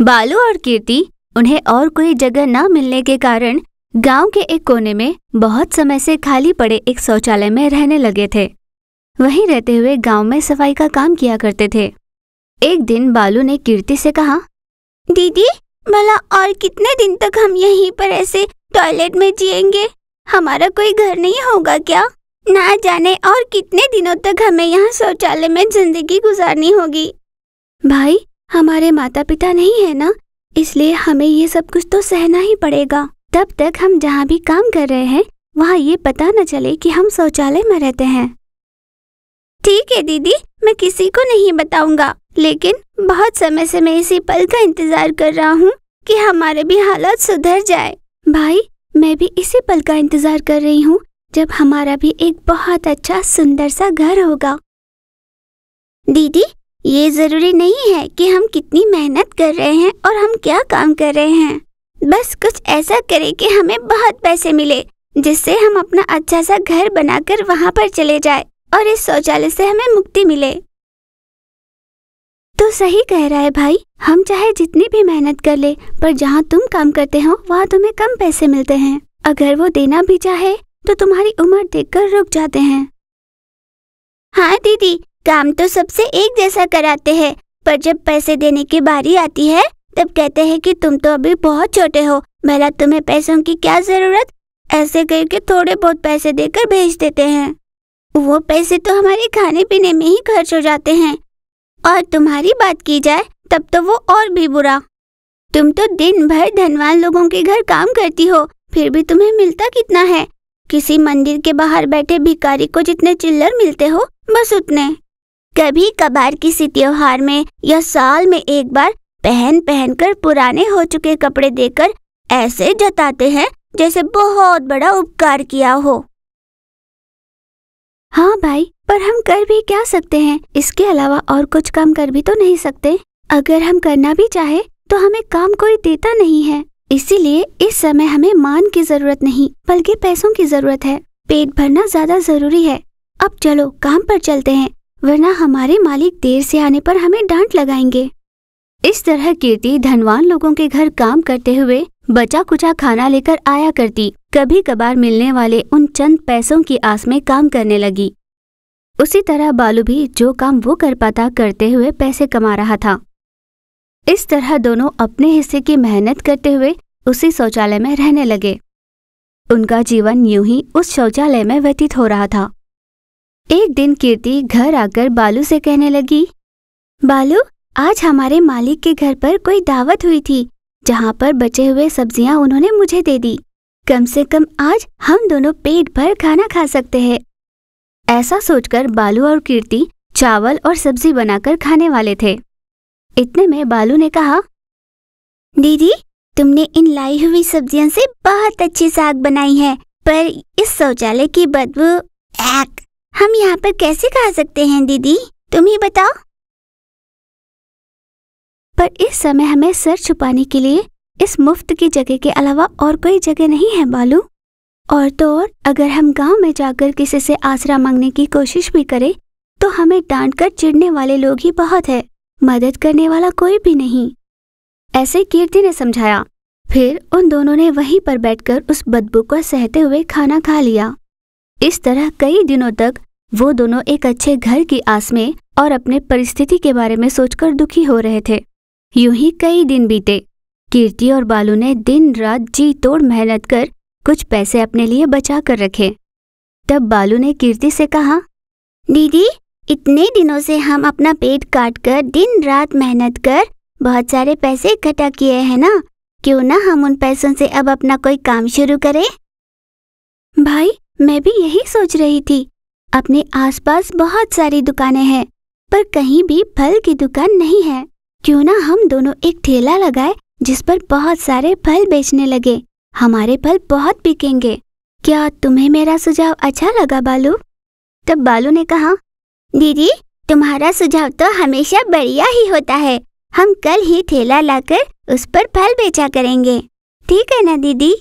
बालू और कीर्ति उन्हें और कोई जगह न मिलने के कारण गांव के एक कोने में बहुत समय से खाली पड़े एक शौचालय में रहने लगे थे वहीं रहते हुए गांव में सफाई का काम किया करते थे एक दिन बालू ने कीर्ति से कहा दीदी भला और कितने दिन तक हम यहीं पर ऐसे टॉयलेट में जिएंगे हमारा कोई घर नहीं होगा क्या ना जाने और कितने दिनों तक हमें यहाँ शौचालय में जिंदगी गुजारनी होगी भाई हमारे माता पिता नहीं है ना इसलिए हमें ये सब कुछ तो सहना ही पड़ेगा तब तक हम जहाँ भी काम कर रहे हैं वहाँ ये पता न चले कि हम शौचालय में रहते हैं ठीक है दीदी मैं किसी को नहीं बताऊंगा लेकिन बहुत समय से मैं इसी पल का इंतजार कर रहा हूँ कि हमारे भी हालात सुधर जाए भाई मैं भी इसी पल का इंतजार कर रही हूँ जब हमारा भी एक बहुत अच्छा सुंदर सा घर होगा दीदी ये ज़रूरी नहीं है कि हम कितनी मेहनत कर रहे हैं और हम क्या काम कर रहे हैं बस कुछ ऐसा करें कि हमें बहुत पैसे मिले जिससे हम अपना अच्छा सा घर बनाकर वहाँ पर चले जाए और इस शौचालय से हमें मुक्ति मिले तो सही कह रहा है भाई हम चाहे जितनी भी मेहनत कर ले पर जहाँ तुम काम करते हो वहाँ तुम्हें कम पैसे मिलते हैं अगर वो देना भी चाहे तो तुम्हारी उम्र देखकर रुक जाते हैं हाँ दीदी काम तो सबसे एक जैसा कराते हैं पर जब पैसे देने की बारी आती है तब कहते हैं कि तुम तो अभी बहुत छोटे हो भला तुम्हें पैसों की क्या जरूरत ऐसे करके थोड़े बहुत पैसे देकर भेज देते हैं वो पैसे तो हमारे खाने पीने में ही खर्च हो जाते हैं और तुम्हारी बात की जाए तब तो वो और भी बुरा तुम तो दिन भर धनवान लोगों के घर काम करती हो फिर भी तुम्हें मिलता कितना है किसी मंदिर के बाहर बैठे भिखारी को जितने चिल्लर मिलते हो बस उतने कभी कभार किसी त्योहार में या साल में एक बार पहन पहन कर पुराने हो चुके कपड़े देकर ऐसे जताते हैं जैसे बहुत बड़ा उपकार किया हो हाँ भाई पर हम कर भी क्या सकते हैं इसके अलावा और कुछ काम कर भी तो नहीं सकते अगर हम करना भी चाहे तो हमें काम कोई देता नहीं है इसीलिए इस समय हमें मान की जरूरत नहीं बल्कि पैसों की जरूरत है पेट भरना ज्यादा जरूरी है अब चलो काम पर चलते हैं वरना हमारे मालिक देर से आने पर हमें डांट लगाएंगे इस तरह कीर्ति धनवान लोगों के घर काम करते हुए बचा कुचा खाना लेकर आया करती कभी कभार मिलने वाले उन चंद पैसों की आस में काम करने लगी उसी तरह बालू भी जो काम वो कर पाता करते हुए पैसे कमा रहा था इस तरह दोनों अपने हिस्से की मेहनत करते हुए उसी शौचालय में रहने लगे उनका जीवन यूं ही उस शौचालय में व्यतीत हो रहा था एक दिन कीर्ति घर आकर बालू से कहने लगी बालू आज हमारे मालिक के घर पर कोई दावत हुई थी जहाँ पर बचे हुए सब्जियाँ उन्होंने मुझे दे दी कम से कम आज हम दोनों पेट भर खाना खा सकते हैं ऐसा सोचकर बालू और कीर्ति चावल और सब्जी बनाकर खाने वाले थे इतने में बालू ने कहा दीदी तुमने इन लाई हुई सब्जियों से बहुत अच्छी साग बनाई है पर इस शौचालय की बदबू हम यहाँ पर कैसे खा सकते हैं दीदी तुम ही बताओ पर इस समय हमें सर छुपाने के लिए इस मुफ्त की जगह के अलावा और कोई जगह नहीं है बालू और तो और अगर हम गांव में जाकर किसी से आसरा मांगने की कोशिश भी करें तो हमें डांट कर चिढ़ने वाले लोग ही बहुत है मदद करने वाला कोई भी नहीं ऐसे कीर्ति ने समझाया फिर उन दोनों ने वहीं पर बैठकर उस बदबू को सहते हुए खाना खा लिया इस तरह कई दिनों तक वो दोनों एक अच्छे घर की आस में और अपने परिस्थिति के बारे में सोचकर दुखी हो रहे थे यूं ही कई दिन बीते कीर्ति और बालू ने दिन रात जी तोड़ मेहनत कर कुछ पैसे अपने लिए बचा कर रखे तब बालू ने कीर्ति से कहा दीदी इतने दिनों से हम अपना पेट काट कर दिन रात मेहनत कर बहुत सारे पैसे इकट्ठा किए हैं ना क्यों ना हम उन पैसों से अब अपना कोई काम शुरू करें भाई मैं भी यही सोच रही थी अपने आसपास बहुत सारी दुकानें हैं पर कहीं भी फल की दुकान नहीं है क्यों ना हम दोनों एक ठेला लगाए जिस पर बहुत सारे फल बेचने लगे हमारे फल बहुत बिकेंगे क्या तुम्हें मेरा सुझाव अच्छा लगा बालू तब बालू ने कहा दीदी तुम्हारा सुझाव तो हमेशा बढ़िया ही होता है हम कल ही ठेला लाकर उस पर फल बेचा करेंगे ठीक है ना दीदी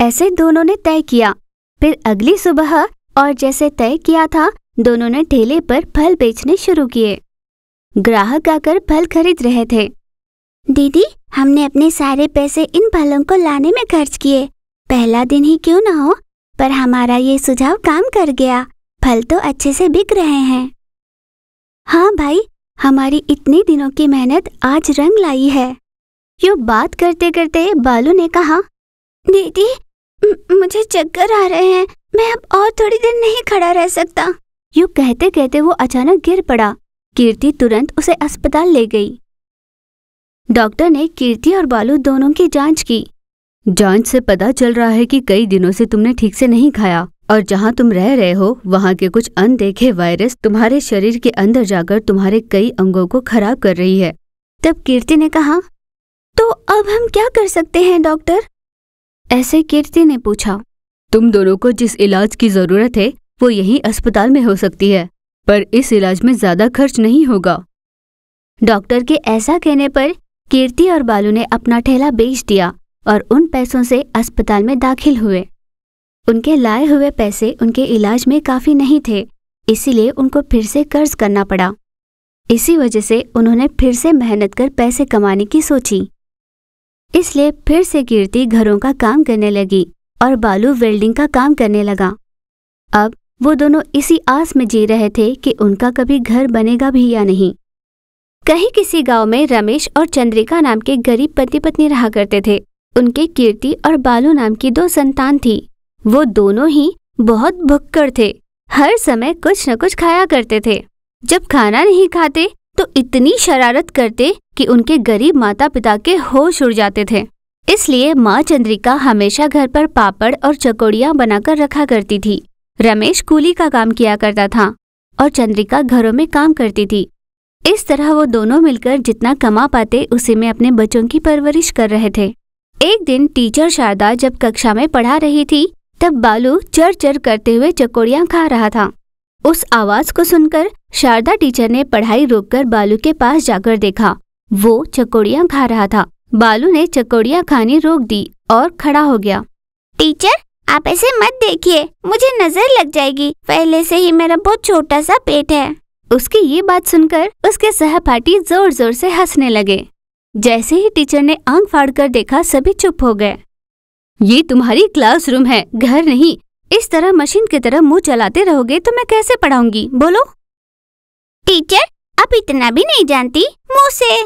ऐसे दोनों ने तय किया फिर अगली सुबह और जैसे तय किया था दोनों ने ठेले पर फल बेचने शुरू किए ग्राहक आकर फल खरीद रहे थे दीदी हमने अपने सारे पैसे इन फलों को लाने में खर्च किए पहला दिन ही क्यों ना हो पर हमारा ये सुझाव काम कर गया फल तो अच्छे से बिक रहे हैं हाँ भाई हमारी इतने दिनों की मेहनत आज रंग लाई है यू बात करते करते बालू ने कहा दीदी मुझे चक्कर आ रहे हैं मैं अब और थोड़ी देर नहीं खड़ा रह सकता यू कहते कहते वो अचानक गिर पड़ा कीर्ति तुरंत उसे अस्पताल ले गई डॉक्टर ने कीर्ति और बालू दोनों की जांच की जांच से पता चल रहा है कि कई दिनों से तुमने ठीक से नहीं खाया और जहाँ तुम रह रहे हो वहाँ के कुछ अनदेखे वायरस तुम्हारे शरीर के अंदर जाकर तुम्हारे कई अंगों को खराब कर रही है तब कीर्ति ने कहा तो अब हम क्या कर सकते हैं डॉक्टर ऐसे कीर्ति ने पूछा तुम दोनों को जिस इलाज की जरूरत है वो यही अस्पताल में हो सकती है पर इस इलाज में ज्यादा खर्च नहीं होगा डॉक्टर के ऐसा कहने पर कीर्ति और बालू ने अपना ठेला बेच दिया और उन पैसों से अस्पताल में दाखिल हुए उनके लाए हुए पैसे उनके इलाज में काफी नहीं थे इसीलिए उनको फिर से कर्ज करना पड़ा इसी वजह से उन्होंने फिर से मेहनत कर पैसे कमाने की सोची इसलिए फिर से कीर्ति घरों का काम करने लगी और बालू वेल्डिंग का काम करने लगा अब वो दोनों इसी आस में जी रहे थे कि उनका कभी घर बनेगा भी या नहीं कहीं किसी गांव में रमेश और चंद्रिका नाम के गरीब पति पत्नी रहा करते थे उनके कीर्ति और बालू नाम की दो संतान थी वो दोनों ही बहुत भुक्कड़ थे हर समय कुछ न कुछ खाया करते थे जब खाना नहीं खाते तो इतनी शरारत करते कि उनके गरीब माता पिता के होश उड़ जाते थे इसलिए माँ चंद्रिका हमेशा घर पर पापड़ और चकोड़ियाँ बनाकर रखा करती थी रमेश कूली का काम किया करता था और चंद्रिका घरों में काम करती थी इस तरह वो दोनों मिलकर जितना कमा पाते उसी में अपने बच्चों की परवरिश कर रहे थे एक दिन टीचर शारदा जब कक्षा में पढ़ा रही थी तब बालू चर चर करते हुए चकोड़ियाँ खा रहा था उस आवाज को सुनकर शारदा टीचर ने पढ़ाई रोककर बालू के पास जाकर देखा वो चकोड़ियाँ खा रहा था बालू ने चकोड़िया खानी रोक दी और खड़ा हो गया टीचर आप ऐसे मत देखिए मुझे नजर लग जाएगी पहले से ही मेरा बहुत छोटा सा पेट है उसकी ये बात सुनकर उसके सहपाठी जोर जोर से हंसने लगे जैसे ही टीचर ने आंख फाड़ कर देखा सभी चुप हो गए ये तुम्हारी क्लासरूम है घर नहीं इस तरह मशीन की तरह मुंह चलाते रहोगे तो मैं कैसे पढ़ाऊंगी बोलो टीचर आप इतना भी नहीं जानती मुंह से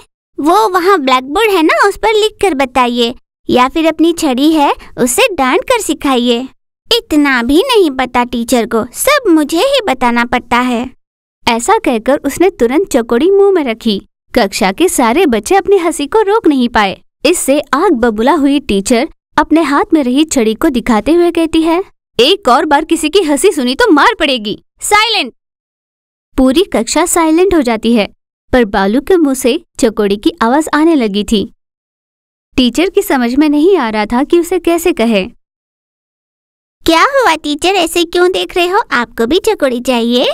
वो वहाँ ब्लैक बोर्ड है ना उस पर लिख कर बताइए या फिर अपनी छड़ी है उसे डांट कर सिखाइए इतना भी नहीं पता टीचर को सब मुझे ही बताना पड़ता है ऐसा कहकर उसने तुरंत चकोड़ी मुंह में रखी कक्षा के सारे बच्चे अपनी हंसी को रोक नहीं पाए इससे आग बबुला हुई टीचर अपने हाथ में रही छड़ी को दिखाते हुए कहती है एक और बार किसी की हंसी सुनी तो मार पड़ेगी साइलेंट पूरी कक्षा साइलेंट हो जाती है पर बालू के मुंह से चकोड़ी की आवाज आने लगी थी टीचर की समझ में नहीं आ रहा था कि उसे कैसे कहे क्या हुआ टीचर ऐसे क्यों देख रहे हो आपको भी चकोड़ी चाहिए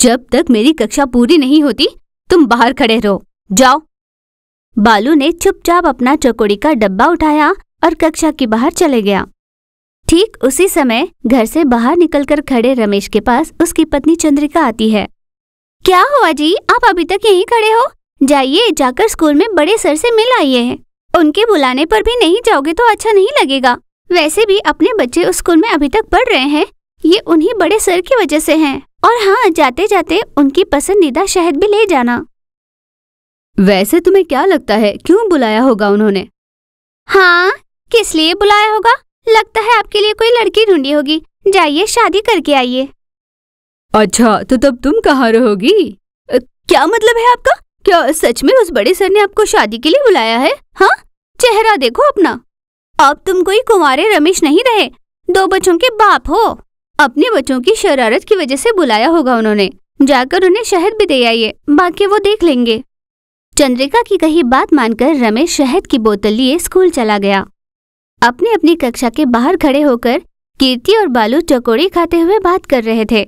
जब तक मेरी कक्षा पूरी नहीं होती तुम बाहर खड़े रहो जाओ बालू ने चुपचाप अपना चकोड़ी का डब्बा उठाया और कक्षा के बाहर चले गया ठीक उसी समय घर से बाहर निकलकर खड़े रमेश के पास उसकी पत्नी चंद्रिका आती है क्या हुआ जी आप अभी तक यहीं खड़े हो जाइए जाकर स्कूल में बड़े सर से मिल आइए उनके बुलाने पर भी नहीं जाओगे तो अच्छा नहीं लगेगा वैसे भी अपने बच्चे उस स्कूल में अभी तक पढ़ रहे हैं ये उन्हीं बड़े सर की वजह से हैं और हाँ जाते जाते उनकी पसंदीदा शहद भी ले जाना वैसे तुम्हें क्या लगता है क्यों बुलाया होगा उन्होंने हाँ किस लिए बुलाया होगा लगता है आपके लिए कोई लड़की ढूंढी होगी जाइए शादी करके आइए अच्छा तो तब तुम कहाँ रहोगी क्या मतलब है आपका क्या सच में उस बड़े सर ने आपको शादी के लिए बुलाया है हाँ चेहरा देखो अपना अब तुम कोई कुमारे रमेश नहीं रहे दो बच्चों के बाप हो अपने बच्चों की शरारत की वजह से बुलाया होगा उन्होंने जाकर उन्हें शहद भी दे आइए बाकी वो देख लेंगे चंद्रिका की कही बात मानकर रमेश शहद की बोतल लिए स्कूल चला गया अपने अपनी कक्षा के बाहर खड़े होकर कीर्ति और बालू चकोड़ी खाते हुए बात कर रहे थे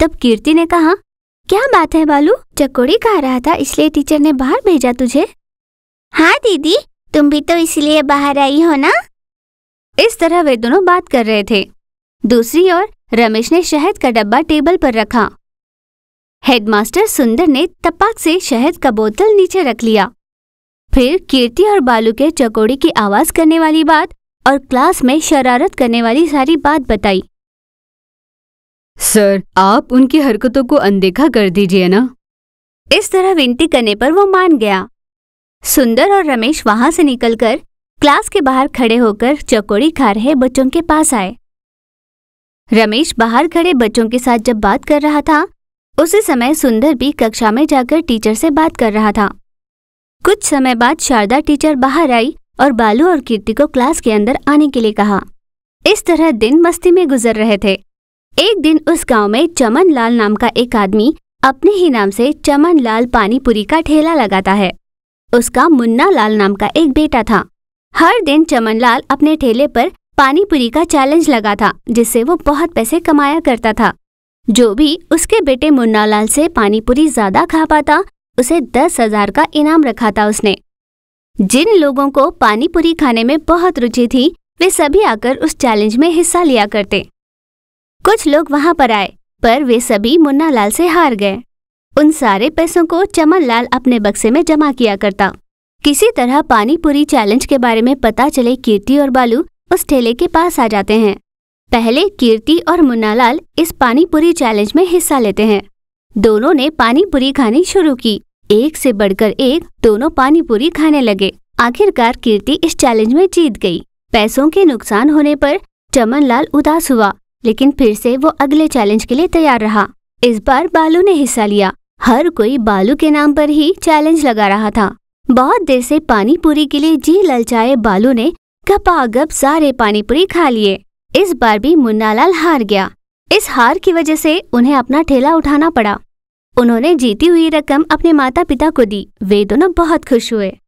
तब कीर्ति ने कहा क्या बात है बालू चकोड़ी खा रहा था इसलिए टीचर ने बाहर भेजा तुझे हाँ दीदी तुम भी तो इसलिए बाहर आई हो ना इस तरह वे दोनों बात कर रहे थे दूसरी ओर रमेश ने शहद का डब्बा टेबल पर रखा हेडमास्टर सुंदर ने तपाक से शहद का बोतल नीचे रख लिया फिर कीर्ति और बालू के चकोड़ी की आवाज करने वाली बात और क्लास में शरारत करने वाली सारी बात बताई सर आप उनकी हरकतों को अनदेखा कर दीजिए ना इस तरह विनती करने पर वो मान गया सुंदर और रमेश वहां से निकलकर क्लास के बाहर खड़े होकर चकोड़ी खा रहे बच्चों के पास आए रमेश बाहर खड़े बच्चों के साथ जब बात कर रहा था उसी समय सुंदर भी कक्षा में जाकर टीचर से बात कर रहा था कुछ समय बाद शारदा टीचर बाहर आई और बालू और कीर्ति को क्लास के अंदर आने के लिए कहा इस तरह दिन मस्ती में गुजर रहे थे एक दिन उस गांव में चमन लाल नाम का एक आदमी अपने ही नाम से चमन लाल पानीपुरी का ठेला लगाता है उसका मुन्ना लाल नाम का एक बेटा था हर दिन चमन लाल अपने ठेले पर पानीपुरी का चैलेंज लगा था जिससे वो बहुत पैसे कमाया करता था जो भी उसके बेटे मुन्ना लाल से पानीपुरी ज्यादा खा पाता उसे दस हजार का इनाम रखा था उसने जिन लोगों को पानीपुरी खाने में बहुत रुचि थी वे सभी आकर उस चैलेंज में हिस्सा लिया करते कुछ लोग वहां पर आए पर वे सभी मुन्ना लाल से हार गए उन सारे पैसों को चमन लाल अपने बक्से में जमा किया करता किसी तरह पानी पूरी चैलेंज के बारे में पता चले कीर्ति और बालू उस ठेले के पास आ जाते हैं पहले कीर्ति और मुन्नालाल इस पानी पूरी चैलेंज में हिस्सा लेते हैं दोनों ने पानी पूरी खानी शुरू की एक से बढ़कर एक दोनों पानी पूरी खाने लगे आखिरकार कीर्ति इस चैलेंज में जीत गई पैसों के नुकसान होने पर चमन लाल उदास हुआ लेकिन फिर से वो अगले चैलेंज के लिए तैयार रहा इस बार बालू ने हिस्सा लिया हर कोई बालू के नाम पर ही चैलेंज लगा रहा था बहुत देर से पानी पूरी के लिए जी ललचाए बालू ने गपागप सारे पानी पूरी खा लिए इस बार भी मुन्नालाल हार गया इस हार की वजह से उन्हें अपना ठेला उठाना पड़ा उन्होंने जीती हुई रकम अपने माता पिता को दी वे दोनों बहुत खुश हुए